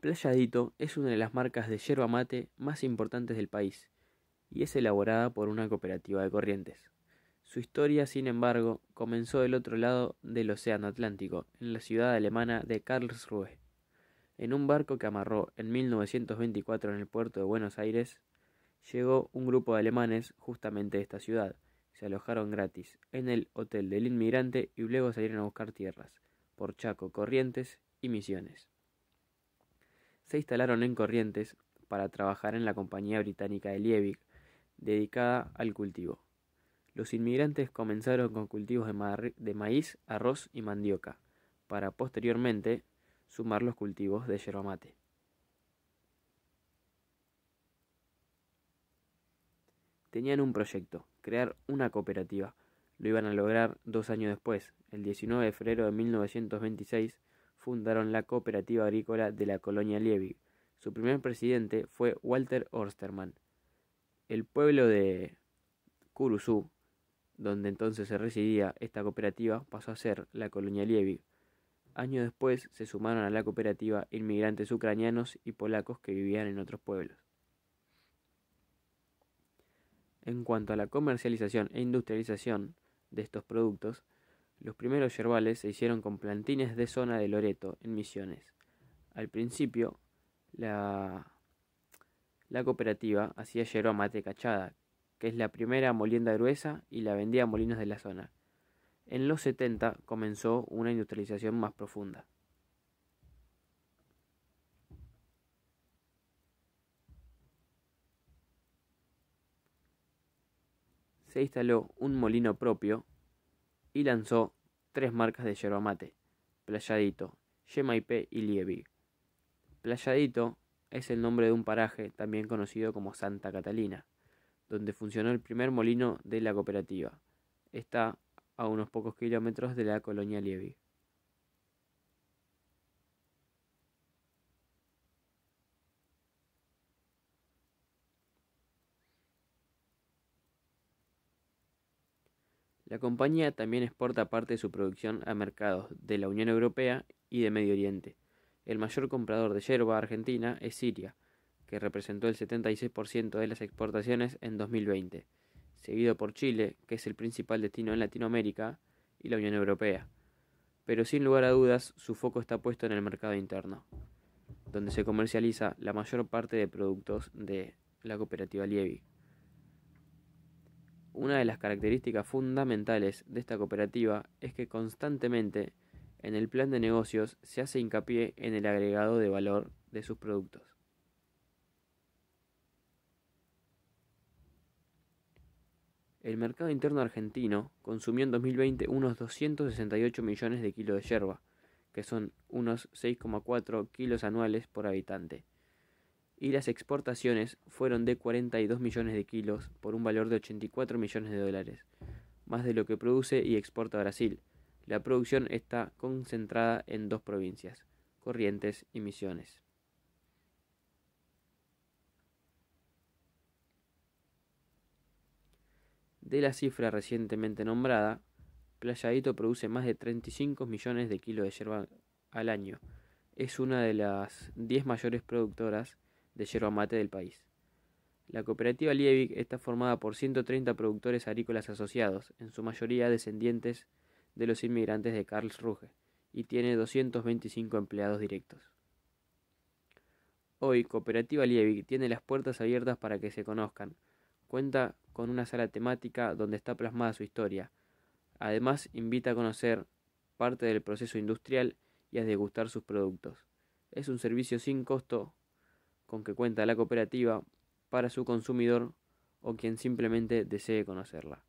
Playadito es una de las marcas de yerba mate más importantes del país y es elaborada por una cooperativa de corrientes. Su historia, sin embargo, comenzó del otro lado del Océano Atlántico, en la ciudad alemana de Karlsruhe. En un barco que amarró en 1924 en el puerto de Buenos Aires, llegó un grupo de alemanes justamente de esta ciudad. Se alojaron gratis en el Hotel del Inmigrante y luego salieron a buscar tierras, por Chaco, Corrientes y Misiones se instalaron en Corrientes para trabajar en la compañía británica de Liebig, dedicada al cultivo. Los inmigrantes comenzaron con cultivos de, maíz, arroz y mandioca, para posteriormente sumar los cultivos de yerba mate. Tenían un proyecto, crear una cooperativa. Lo iban a lograr dos años después, el 19 de febrero de 1926, fundaron la cooperativa agrícola de la colonia Liebig. Su primer presidente fue Walter Orsterman. El pueblo de Curuzú, donde entonces se residía esta cooperativa, pasó a ser la colonia Liebig. Años después se sumaron a la cooperativa inmigrantes ucranianos y polacos que vivían en otros pueblos. En cuanto a la comercialización e industrialización de estos productos, los primeros yerbales se hicieron con plantines de zona de Loreto, en Misiones. Al principio, la, cooperativa hacía yerba mate cachada, que es la primera molienda gruesa y la vendía a molinos de la zona. En los 70 comenzó una industrialización más profunda. Se instaló un molino propio y lanzó tres marcas de yerba mate, Playadito, Yemaipé y Lievi. Playadito es el nombre de un paraje también conocido como Santa Catalina, donde funcionó el primer molino de la cooperativa. Está a unos pocos kilómetros de la colonia Lievi. La compañía también exporta parte de su producción a mercados de la Unión Europea y de Medio Oriente. El mayor comprador de yerba argentina es Siria, que representó el 76% de las exportaciones en 2020, seguido por Chile, que es el principal destino en Latinoamérica, y la Unión Europea. Pero sin lugar a dudas, su foco está puesto en el mercado interno, donde se comercializa la mayor parte de productos de la cooperativa Lievi. Una de las características fundamentales de esta cooperativa es que constantemente en el plan de negocios se hace hincapié en el agregado de valor de sus productos. El mercado interno argentino consumió en 2020 unos 268 millones de kilos de yerba, que son unos 6,4 kilos anuales por habitante, y las exportaciones fueron de 42 millones de kilos por un valor de 84 millones de dólares, más de lo que produce y exporta Brasil. La producción está concentrada en dos provincias, Corrientes y Misiones. De la cifra recientemente nombrada, Playadito produce más de 35 millones de kilos de yerba al año. Es una de las 10 mayores productoras de yerba mate del país. La cooperativa Liebig está formada por 130 productores agrícolas asociados, en su mayoría descendientes de los inmigrantes de Karlsruhe, y tiene 225 empleados directos. Hoy, Cooperativa Liebig tiene las puertas abiertas para que se conozcan. Cuenta con una sala temática donde está plasmada su historia. Además, invita a conocer parte del proceso industrial y a degustar sus productos. Es un servicio sin costo con que cuenta la cooperativa para su consumidor o quien simplemente desee conocerla.